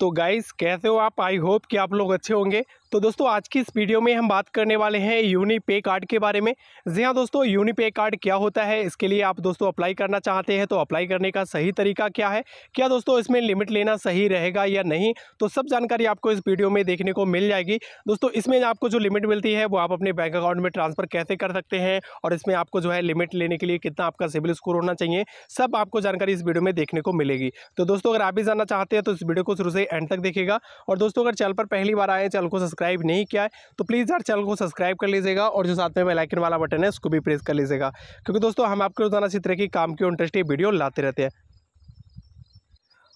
तो गाइस कैसे हो आप आई होप कि आप लोग अच्छे होंगे तो दोस्तों आज की इस वीडियो में हम बात करने वाले हैं यूनी पे कार्ड के बारे में जी हाँ दोस्तों यूनी पे कार्ड क्या होता है इसके लिए आप दोस्तों अप्लाई करना चाहते हैं तो अप्लाई करने का सही तरीका क्या है क्या दोस्तों इसमें लिमिट लेना सही रहेगा या नहीं तो सब जानकारी आपको इस वीडियो में देखने को मिल जाएगी दोस्तों इसमें आपको जो लिमिट मिलती है वो आप अपने बैंक अकाउंट में ट्रांसफ़र कैसे कर सकते हैं और इसमें आपको जो है लिमिट लेने के लिए कितना आपका सिविल स्कोर होना चाहिए सब आपको जानकारी इस वीडियो में देखने को मिलेगी तो दोस्तों अगर आप भी जानना चाहते हैं तो इस वीडियो को शुरू से एंड तक देखेगा और दोस्तों अगर चैनल पर पहली बार आए चैनल को सब्सक्राइब नहीं किया है तो प्लीज़ यार चैनल को सब्सक्राइब कर लीजिएगा और जो साथ में बेलाइकन वाला बटन है उसको भी प्रेस कर लीजिएगा क्योंकि दोस्तों हम आपके रोजाना इसी तरह की काम की इंटरेस्टिंग वीडियो लाते रहते हैं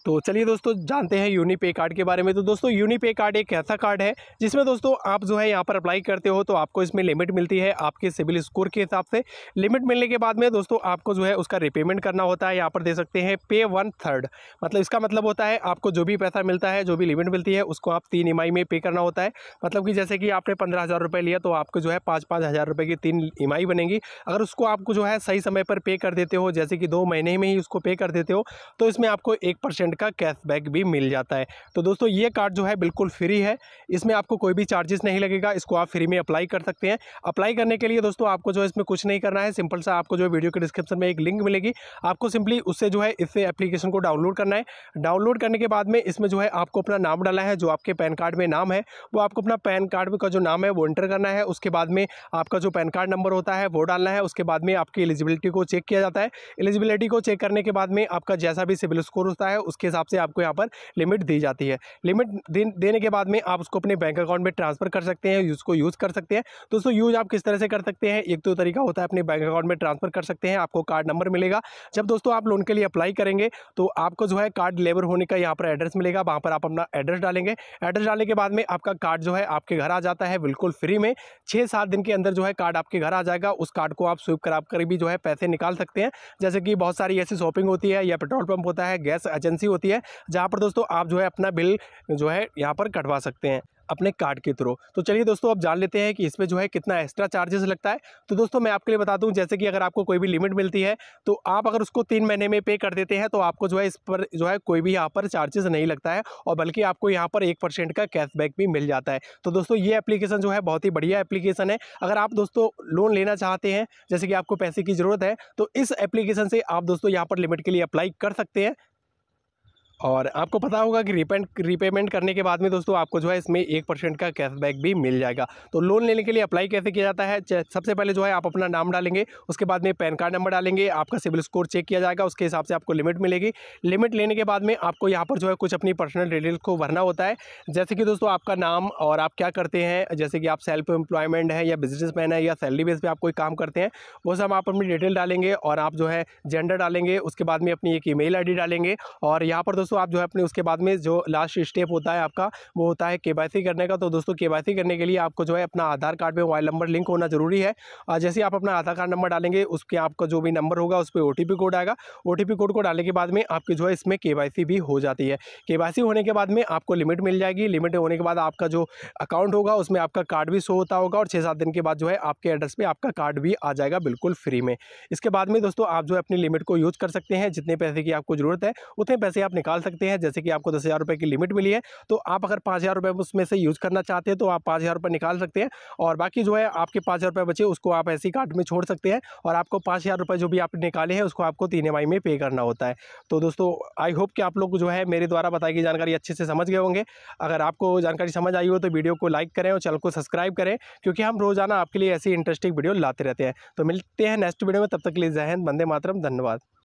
तो चलिए दोस्तों जानते हैं यूनीपे कार्ड के बारे में तो दोस्तों यूनीपे कार्ड एक ऐसा कार्ड है जिसमें दोस्तों आप जो है यहाँ पर अप्लाई करते हो तो आपको इसमें लिमिट मिलती है आपके सिविल स्कोर के हिसाब से लिमिट मिलने के बाद में दोस्तों आपको जो है उसका रिपेमेंट करना होता है यहाँ पर दे सकते हैं पे वन थर्ड मतलब इसका मतलब होता है आपको जो भी पैसा मिलता है जो भी लिमिट मिलती है उसको आप तीन ई e में पे करना होता है मतलब कि जैसे कि आपने पंद्रह हज़ार रुपये लिया तो आपको जो है पाँच पाँच हज़ार रुपये की तीन ई e बनेंगी अगर उसको आपको जो है सही समय पर पे कर देते हो जैसे कि दो महीने में ही उसको पे कर देते हो तो इसमें आपको एक परसेंट परसेंट का कैशबैक भी मिल जाता है तो दोस्तों ये कार्ड जो है बिल्कुल फ्री है इसमें आपको कोई भी चार्जेस नहीं लगेगा इसको आप फ्री में अप्लाई कर सकते हैं अप्लाई करने के लिए दोस्तों आपको जो है इसमें कुछ नहीं करना है सिंपल सा आपको जो है वीडियो के डिस्क्रिप्शन में एक लिंक मिलेगी आपको सिंपली उससे जो है इससे एप्लीकेशन को डाउनलोड करना है डाउनलोड करने के बाद में इसमें जो है आपको अपना नाम डाला है जो आपके पैन कार्ड में नाम है वो आपको अपना पैन कार्ड का जो नाम है वो एंटर करना है उसके बाद में आपका जो पैन कार्ड नंबर होता है वो डालना है उसके बाद में आपकी एलिजिबिलिटी को चेक किया जाता है एलिजिबिलिटी को चेक करने के बाद में आपका जैसा भी सिविल स्कोर होता है उसके उसके हिसाब से आपको यहाँ पर लिमिट दी जाती है लिमिट देने के बाद में आप उसको अपने बैंक अकाउंट में ट्रांसफ़र कर सकते हैं उसको यूज़ कर सकते हैं दोस्तों यूज़ आप किस तरह से कर सकते हैं एक तो तरीका होता है अपने बैंक अकाउंट में ट्रांसफ़र कर सकते हैं आपको कार्ड नंबर मिलेगा जब दोस्तों आप लोन के लिए अप्लाई करेंगे तो आपको जो है कार्ड लेबर होने का यहाँ पर एड्रेस मिलेगा वहाँ पर आप अपना एड्रेस डालेंगे एड्रेस डालने के बाद में आपका कार्ड जो है आपके घर आ जाता है बिल्कुल फ्री में छः सात दिन के अंदर जो है कार्ड आपके घर आ जाएगा उस कार्ड को आप स्वीप करा कर भी जो है पैसे निकाल सकते हैं जैसे कि बहुत सारी ऐसी शॉपिंग होती है या पेट्रोल पंप होता है गैस एजेंसी होती है जहाँ पर दोस्तों आप जो है अपना बिल जो है यहाँ पर कटवा सकते हैं अपने कार्ड के थ्रू तो चलिए दोस्तों अब जान लेते हैं कि इसमें जो है कितना एक्स्ट्रा चार्जेस लगता है तो दोस्तों मैं आपके लिए बता दूं जैसे कि अगर आपको कोई भी लिमिट मिलती है तो आप अगर उसको तीन महीने में पे कर देते हैं तो आपको जो है इस पर जो है कोई भी यहाँ पर चार्जेस नहीं लगता है और बल्कि आपको यहाँ पर एक का कैशबैक भी मिल जाता है तो दोस्तों ये एप्लीकेशन जो है बहुत ही बढ़िया एप्लीकेशन है अगर आप दोस्तों लोन लेना चाहते हैं जैसे कि आपको पैसे की ज़रूरत है तो इस एप्लीकेशन से आप दोस्तों यहाँ पर लिमिट के लिए अप्लाई कर सकते हैं और आपको पता होगा कि रिपेंट रीपेमेंट करने के बाद में दोस्तों आपको जो है इसमें एक परसेंट का कैशबैक भी मिल जाएगा तो लोन लेने के लिए अप्लाई कैसे किया जाता है सबसे पहले जो है आप अपना नाम डालेंगे उसके बाद में पैन कार्ड नंबर डालेंगे आपका सिविल स्कोर चेक किया जाएगा उसके हिसाब से आपको लिमिट मिलेगी लिमिट लेने के बाद में आपको यहाँ पर जो है कुछ अपनी पर्सनल डिटेल्स को भरना होता है जैसे कि दोस्तों आपका नाम और आप क्या करते हैं जैसे कि आप सेल्फ एम्प्लॉयमेंट हैं या बिजनेस है या सैलरी बेस पर आप कोई काम करते हैं वो सब आप अपनी डिटेल डालेंगे और आप जो है जेंडर डालेंगे उसके बाद में अपनी एक ई मेल डालेंगे और यहाँ पर दोस्तों आप जो है अपने उसके बाद में जो लास्ट स्टेप होता है आपका वो होता है के करने का तो दोस्तों के करने के लिए आपको जो है अपना आधार कार्ड पर मोबाइल नंबर लिंक होना जरूरी है जैसे आप अपना आधार कार्ड नंबर डालेंगे उसके आपका जो भी नंबर होगा उस पर ओ कोड आएगा ओ कोड को डालने के बाद में आपकी जो है इसमें के भी हो जाती है के होने के बाद में आपको लिमिट मिल जाएगी लिमिट होने के बाद आपका जो अकाउंट होगा उसमें आपका कार्ड भी शो होता होगा और छः सात दिन के बाद जो है आपके एड्रेस पे आपका कार्ड भी आ जाएगा बिल्कुल फ्री में इसके बाद में दोस्तों आप जो है अपनी लिमिट को यूज़ कर सकते हैं जितने पैसे की आपको ज़रूरत है उतने पैसे आप निकाल निकाल सकते हैं जैसे कि आपको दस हज़ार रुपये की लिमिट मिली है तो आप अगर पाँच हज़ार रुपये उसमें से यूज़ करना चाहते हैं तो आप पाँच हज़ार रुपये निकाल सकते हैं और बाकी जो है आपके पाँच हज़ार रुपये बचे उसको आप ऐसी कार्ड में छोड़ सकते हैं और आपको पाँच हज़ार रुपये जो भी आप निकाले हैं उसको आपको तीन एम में पे करना होता है तो दोस्तों आई होप कि आप लोग जो है मेरे द्वारा बताई गई जानकारी अच्छे से समझ गए होंगे अगर आपको जानकारी समझ आई हो तो वीडियो को लाइक करें और चैनल को सब्सक्राइब करें क्योंकि हम रोज़ाना आपके लिए ऐसी इंटरेस्टिंग वीडियो लाते रहते हैं तो मिलते हैं नेक्स्ट वीडियो में तब तक के लिए जय हिंद बंदे मातरम धन्यवाद